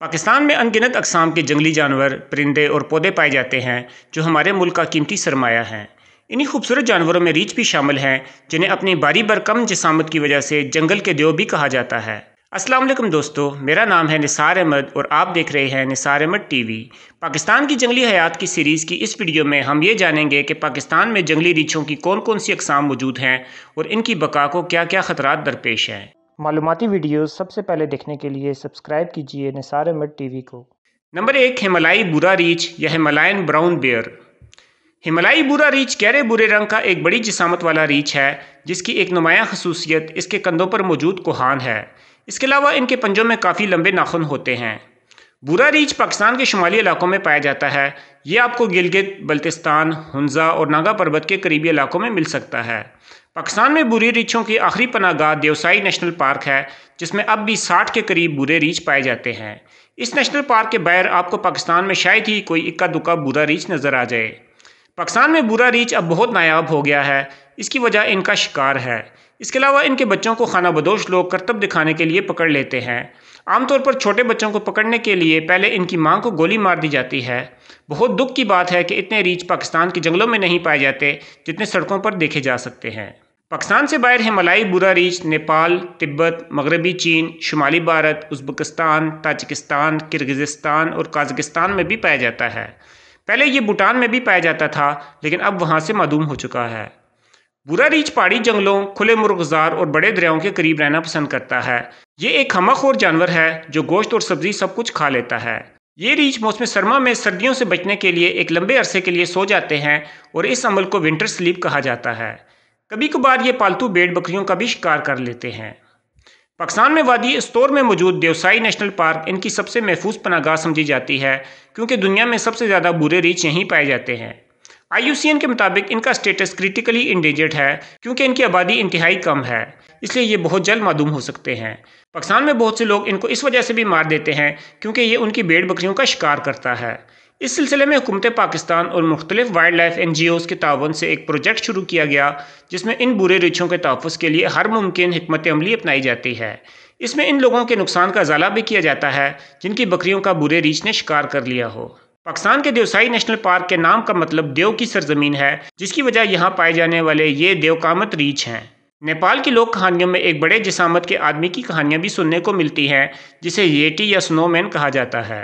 पाकिस्तान में अनगिनत अकसाम के जंगली जानवर परिंदे और पौधे पाए जाते हैं जो हमारे मुल्क का कीमती सरमाया है इन्हीं खूबसूरत जानवरों में रीछ भी शामिल हैं जिन्हें अपनी बारी बर कम जसामत की वजह से जंगल के देव भी कहा जाता है अस्सलाम वालेकुम दोस्तों मेरा नाम है निसार अहमद और आप देख रहे हैं निसार अहमद टीवी पाकिस्तान की जंगली हयात की सीरीज़ की इस वीडियो में हम ये जानेंगे कि पाकिस्तान में जंगली रीछों की कौन कौन सी अकसाम मौजूद हैं और इनकी बका को क्या क्या खतरा दरपेश हैं मालूमती वीडियो सबसे पहले देखने के लिए सब्सक्राइब कीजिए निसार अहमद टीवी को नंबर एक हिमालयी बुरा रीच या हिमालयन ब्राउन बेयर हिमालयी बुरा रीच गहरे बुरे रंग का एक बड़ी जिसामत वाला रीच है जिसकी एक नुमाया खसूसियत इसके कंधों पर मौजूद कोहान है इसके अलावा इनके पंजों में काफ़ी लंबे नाखून होते हैं बुरा रीच पाकिस्तान के शुमाली इलाकों में पाया जाता है ये आपको गिलगित बल्तिस्तान हंजा और नागा पर्वत के करीबी इलाकों में मिल सकता है पाकिस्तान में बुरे रीछों की आखिरी पनागाह देवसाई नेशनल पार्क है जिसमें अब भी साठ के करीब बुरे रीछ पाए जाते हैं इस नेशनल पार्क के बाहर आपको पाकिस्तान में शायद ही कोई इक्का दुक्का बुरा रीछ नज़र आ जाए पाकिस्तान में बुरा रीछ अब बहुत नायाब हो गया है इसकी वजह इनका शिकार है इसके अलावा इनके बच्चों को खाना बदोश लोग करतब दिखाने के लिए पकड़ लेते हैं आमतौर पर छोटे बच्चों को पकड़ने के लिए पहले इनकी मां को गोली मार दी जाती है बहुत दुख की बात है कि इतने रीछ पाकिस्तान के जंगलों में नहीं पाए जाते जितने सड़कों पर देखे जा सकते हैं पाकिस्तान से बाहर हिमालयी बुरा रीच नेपाल तिब्बत मगरबी चीन शुमाली भारत उज्बकिस्तान ताजिकिस्तान किर्गिज़िस्तान और काजकिस्तान में भी पाया जाता है पहले ये भूटान में भी पाया जाता था लेकिन अब वहाँ से मदूम हो चुका है बुरा रीछ पहाड़ी जंगलों खुले मुर्गजार और बड़े दरियाओं के करीब रहना पसंद करता है ये एक हमखोर जानवर है जो गोश्त और सब्जी सब कुछ खा लेता है ये रीछ मौसम सरमा में सर्दियों से बचने के लिए एक लंबे अरसे के लिए सो जाते हैं और इस अमल को विंटर स्लीप कहा जाता है कभी कभार ये पालतू बेड बकरियों का भी शिकार कर लेते हैं पाकिस्तान में वादी स्तौर में मौजूद देवसाई नेशनल पार्क इनकी सबसे महफूज पनागाह समझी जाती है क्योंकि दुनिया में सबसे ज़्यादा बुरे रीच यहीं पाए जाते हैं आई के मुताबिक इनका स्टेटस क्रिटिकली इंडेंजर्ड है क्योंकि इनकी आबादी इंतहाई कम है इसलिए ये बहुत जल्द मदूम हो सकते हैं पाकिस्तान में बहुत से लोग इनको इस वजह से भी मार देते हैं क्योंकि ये उनकी बेड़ बकरियों का शिकार करता है इस सिलसिले में हुकूमत पाकिस्तान और मुख्तलिफ wild life N G Os के तावन से एक प्रोजेक्ट शुरू किया गया जिसमें इन बुरे रिछों के तहफ़ के लिए हर मुमकिन हमत अमली अपनाई जाती है इसमें इन लोगों के नुकसान का अजाला भी किया जाता है जिनकी बकरियों का बुरे रीछ ने शिकार कर लिया हो पाकिस्तान के देवसाई नेशनल पार्क के नाम का मतलब देव की सरजमीन है जिसकी वजह यहाँ पाए जाने वाले ये देवकामत रीछ हैं नेपाल की लोक कहानियों में एक बड़े जिसामत के आदमी की कहानियाँ भी सुनने को मिलती हैं जिसे येटी या स्नोमैन कहा जाता है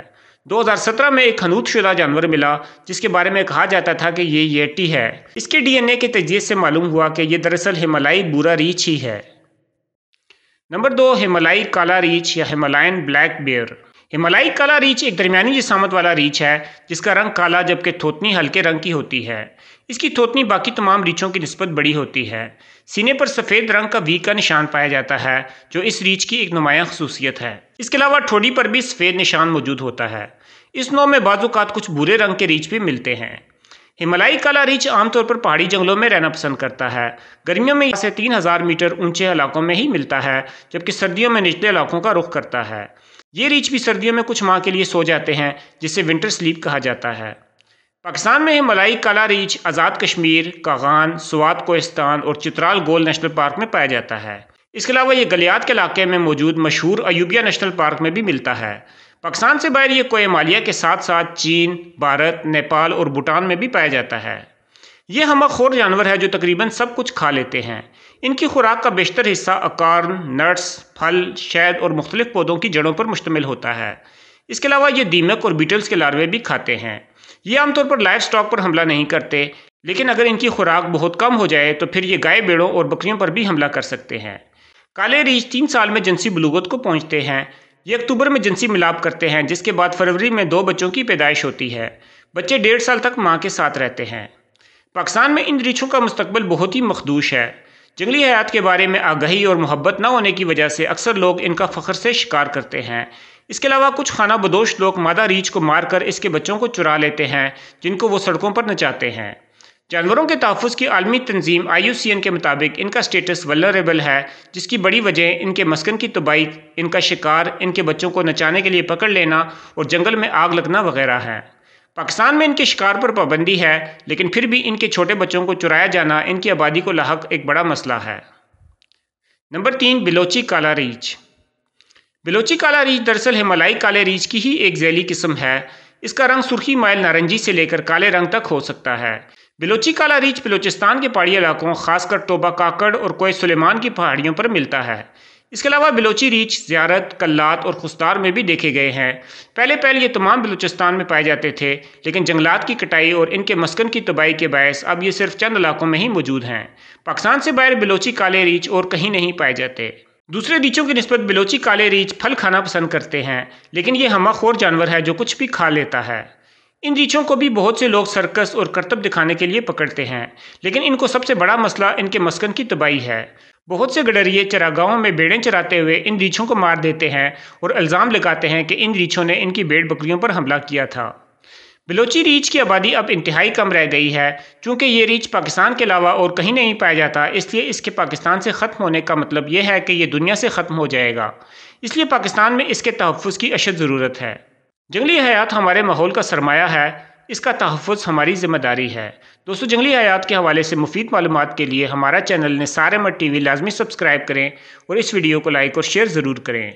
2017 में एक शुदा जानवर मिला जिसके बारे में कहा जाता था कि ये येटी है इसके डीएनए के तजिए से मालूम हुआ कि यह दरअसल हिमालयी बुरा रीछ ही है नंबर दो हिमालयी काला रीछ या हिमालयन ब्लैक बेयर हिमालयी काला रीछ एक दरमियानी जिसामत वाला रीछ है जिसका रंग काला जबकि थोतनी हल्के रंग की होती है इसकी थोतनी बाकी तमाम रीछों की नस्बत बड़ी होती है सीने पर सफ़ेद रंग का वी का निशान पाया जाता है जो इस रीछ की एक नुमाया खसूसियत है इसके अलावा ठोडी पर भी सफ़ेद निशान मौजूद होता है इस नौ में बाज़ात कुछ बुरे रंग के रीछ भी मिलते हैं हिमालयी काला रीछ आमतौर पर पहाड़ी जंगलों में रहना पसंद करता है गर्मियों में इसे तीन हज़ार मीटर ऊंचे इलाकों में ही मिलता है जबकि सर्दियों में निचले इलाकों का रुख करता है ये रीछ भी सर्दियों में कुछ माह के लिए सो जाते हैं जिसे विंटर स्लीप कहा जाता है पाकिस्तान में मलाई काला रीछ आज़ाद कश्मीर कागान स्वात कोस्तान और चित्राल गोल नेशनल पार्क में पाया जाता है इसके अलावा ये गलियात के इलाके में मौजूद मशहूर अयूबिया नेशनल पार्क में भी मिलता है पाकिस्तान से बाहर ये कोयमालिया के साथ साथ चीन भारत नेपाल और भूटान में भी पाया जाता है ये हमाखोर जानवर है जो तकरीबन सब कुछ खा लेते हैं इनकी खुराक का बेशतर हिस्सा अकार्न नट्स फल शहद और मुख्तलिफ पौधों की जड़ों पर मुश्तमिल होता है इसके अलावा ये दीमक और बीटल्स के लार्वे भी खाते हैं ये आमतौर पर लाइफ स्टॉक पर हमला नहीं करते लेकिन अगर इनकी खुराक बहुत कम हो जाए तो फिर ये गाय बेड़ों और बकरियों पर भी हमला कर सकते हैं काले रीछ तीन साल में जिनसी बलूगत को पहुँचते हैं ये अक्टूबर में जिनसी मिलाप करते हैं जिसके बाद फरवरी में दो बच्चों की पैदाइश होती है बच्चे डेढ़ साल तक माँ के साथ रहते हैं पाकिस्तान में इन रिछों का मुस्तबल बहुत ही मखदूश है जंगली हयात के बारे में आगही और मोहब्बत न होने की वजह से अक्सर लोग इनका फ़ख्र से शिकार करते हैं इसके अलावा कुछ खाना बदोश लोग मादा रीछ को मारकर इसके बच्चों को चुरा लेते हैं जिनको वो सड़कों पर नचाते हैं जानवरों के तहफ़ की आलमी तंजीम आई यू सी एन के मुताबिक इनका स्टेटस वलरेबल है जिसकी बड़ी वजह इनके मस्कन की तबाही इनका शिकार इनके बच्चों को नचाने के लिए पकड़ लेना और जंगल में आग लगना वगैरह है पाकिस्तान में इनके शिकार पर पाबंदी है लेकिन फिर भी इनके छोटे बच्चों को चुराया जाना इनकी आबादी को लाक एक बड़ा मसला है नंबर तीन बिलोची काला रीछ बिलोची काला रीछ दरअसल हिमालयी काले रीच की ही एक जैली किस्म है इसका रंग सुर्खी माइल नारंगी से लेकर काले रंग तक हो सकता है बिलोची काला रीछ बलोचिस्तान के पहाड़ी इलाकों खासकर तोबा काकड़ और कोय सुलेमान की पहाड़ियों पर मिलता है इसके अलावा बलोची रीछ ज्यारत कल्लात और खुस्तार में भी देखे गए हैं पहले पहले ये तमाम बलूचिस्तान में पाए जाते थे लेकिन जंगलात की कटाई और इनके मस्कन की तबाही के बायस अब ये सिर्फ चंद इलाकों में ही मौजूद हैं पाकिस्तान से बाहर बलोची काले रीछ और कहीं नहीं पाए जाते दूसरे रीछों की नस्बत बलोची काले रीछ फल खाना पसंद करते हैं लेकिन ये हमाखोर जानवर है जो कुछ भी खा लेता है इन रीछों को भी बहुत से लोग सर्कस और करतब दिखाने के लिए पकड़ते हैं लेकिन इनको सबसे बड़ा मसला इनके मस्कन की तबाही है बहुत से गडरिए चरागाहों में बेड़ें चराते हुए इन रीछों को मार देते हैं और इल्ज़ाम लगाते हैं कि इन रीछों ने इनकी बेड़ बकरियों पर हमला किया था बलोची रीछ की आबादी अब इंतहाई कम रह गई है चूँकि ये रीछ पाकिस्तान के अलावा और कहीं नहीं पाया जाता इसलिए इसके पाकिस्तान से ख़त्म होने का मतलब यह है कि यह दुनिया से ख़त्म हो जाएगा इसलिए पाकिस्तान में इसके तहफ़ की अशद ज़रूरत है जंगली हयात हमारे माहौल का सरमाया है इसका तहफ़ हमारी ज़िम्मेदारी है दोस्तों जंगली हयात के हवाले से मुफीद मालूम के लिए हमारा चैनल ने सारे मत टी वी लाजमी सब्सक्राइब करें और इस वीडियो को लाइक और शेयर ज़रूर करें